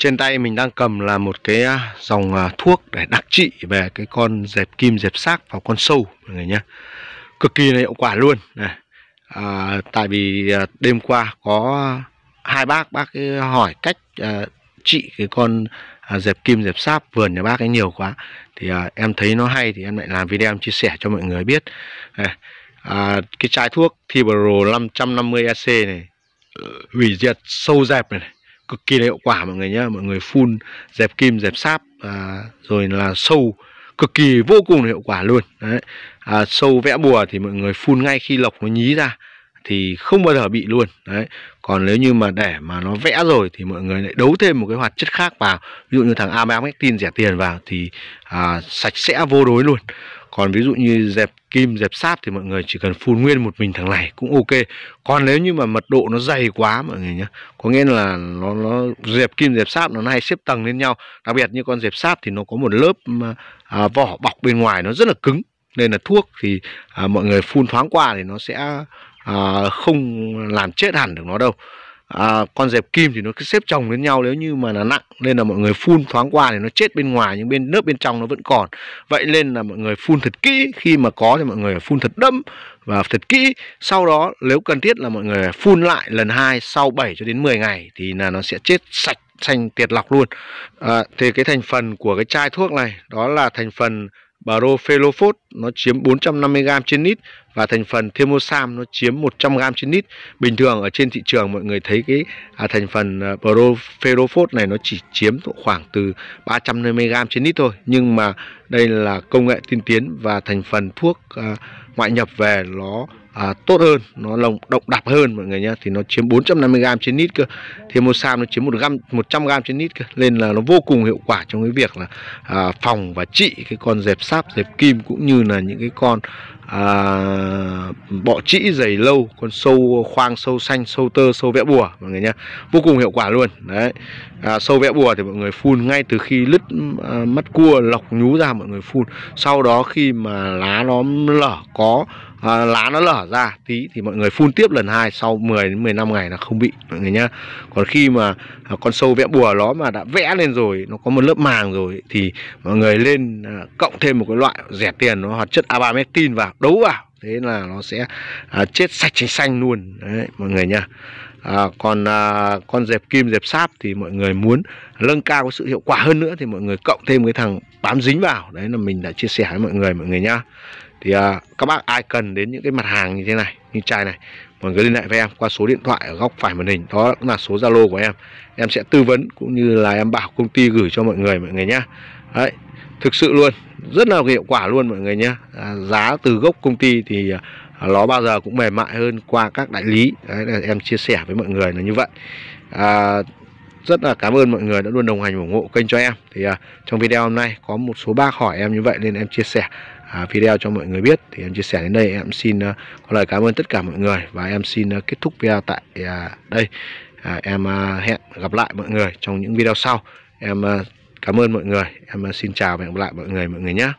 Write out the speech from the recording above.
trên tay mình đang cầm là một cái à, dòng à, thuốc để đặc trị về cái con dẹp kim dẹp xác và con sâu mọi người nhé cực kỳ là hiệu quả luôn này à, tại vì à, đêm qua có hai bác bác ấy hỏi cách à, trị cái con à, dẹp kim dẹp sáp vườn nhà bác ấy nhiều quá thì à, em thấy nó hay thì em lại làm video em chia sẻ cho mọi người biết à, à, cái trái thuốc Thibro 550 EC này ờ, hủy diệt sâu dẹp này, này cực kỳ là hiệu quả mọi người nhé mọi người phun dẹp kim dẹp sáp à, rồi là sâu cực kỳ vô cùng hiệu quả luôn đấy à, sâu vẽ bùa thì mọi người phun ngay khi lọc nó nhí ra thì không bao giờ bị luôn đấy còn nếu như mà để mà nó vẽ rồi thì mọi người lại đấu thêm một cái hoạt chất khác vào ví dụ như thằng amamectin rẻ tiền vào thì à, sạch sẽ vô đối luôn còn ví dụ như dẹp kim dẹp sáp thì mọi người chỉ cần phun nguyên một mình thằng này cũng ok còn nếu như mà mật độ nó dày quá mọi người nhé có nghĩa là nó nó dẹp kim dẹp sáp nó hay xếp tầng lên nhau đặc biệt như con dẹp sáp thì nó có một lớp à, à, vỏ bọc bên ngoài nó rất là cứng nên là thuốc thì à, mọi người phun thoáng qua thì nó sẽ à, không làm chết hẳn được nó đâu à, con dẹp kim thì nó cứ xếp chồng lên nhau nếu như mà là nặng nên là mọi người phun thoáng qua thì nó chết bên ngoài nhưng bên lớp bên trong nó vẫn còn vậy nên là mọi người phun thật kỹ khi mà có thì mọi người phun thật đâm và thật kỹ sau đó nếu cần thiết là mọi người phun lại lần hai sau 7 cho đến 10 ngày thì là nó sẽ chết sạch xanh tiệt lọc luôn à, thì cái thành phần của cái chai thuốc này đó là thành phần Prophylophos nó chiếm 450 g trên lít và thành phần Thermosam nó chiếm 100 g trên lít. Bình thường ở trên thị trường mọi người thấy cái à, thành phần Prophylophos à, này nó chỉ chiếm khoảng từ 350 g trên lít thôi, nhưng mà đây là công nghệ tiên tiến và thành phần thuốc à, ngoại nhập về nó à, tốt hơn nó lồng động đạp hơn mọi người nhá thì nó chiếm 450 g trên lít cơ thì một sam nó chiếm một gam 100 g trên lít cơ nên là nó vô cùng hiệu quả trong cái việc là à, phòng và trị cái con dẹp sáp dẹp kim cũng như là những cái con à, bọ trĩ dày lâu con sâu khoang sâu xanh sâu tơ sâu vẽ bùa mọi người nhá vô cùng hiệu quả luôn đấy à, sâu vẽ bùa thì mọi người phun ngay từ khi lứt à, mắt cua lọc nhú ra mọi người phun sau đó khi mà lá nó lở có à, lá nó lở ra tí thì mọi người phun tiếp lần hai sau 10 đến 15 ngày là không bị mọi người nhá còn khi mà à, con sâu vẽ bùa nó mà đã vẽ lên rồi nó có một lớp màng rồi thì mọi người lên à, cộng thêm một cái loại rẻ tiền nó hoạt chất abamectin vào đấu vào thế là nó sẽ à, chết sạch cháy xanh luôn đấy mọi người nha à, còn à, con dẹp kim dẹp sáp thì mọi người muốn nâng cao có sự hiệu quả hơn nữa thì mọi người cộng thêm cái thằng bám dính vào đấy là mình đã chia sẻ với mọi người mọi người nhá thì à, các bác ai cần đến những cái mặt hàng như thế này như chai này mọi người liên hệ với em qua số điện thoại ở góc phải màn hình đó cũng là số zalo của em em sẽ tư vấn cũng như là em bảo công ty gửi cho mọi người mọi người nhá đấy thực sự luôn rất là hiệu quả luôn mọi người nhé à, giá từ gốc công ty thì à, nó bao giờ cũng mềm mại hơn qua các đại lý Đấy, em chia sẻ với mọi người là như vậy à, rất là cảm ơn mọi người đã luôn đồng hành ủng hộ kênh cho em thì à, trong video hôm nay có một số bác hỏi em như vậy nên em chia sẻ à, video cho mọi người biết thì em chia sẻ đến đây em xin uh, có lời cảm ơn tất cả mọi người và em xin uh, kết thúc video tại uh, đây à, em uh, hẹn gặp lại mọi người trong những video sau em uh, Cảm ơn mọi người. Em ờ, xin chào và hẹn gặp lại mọi người mọi người nhé.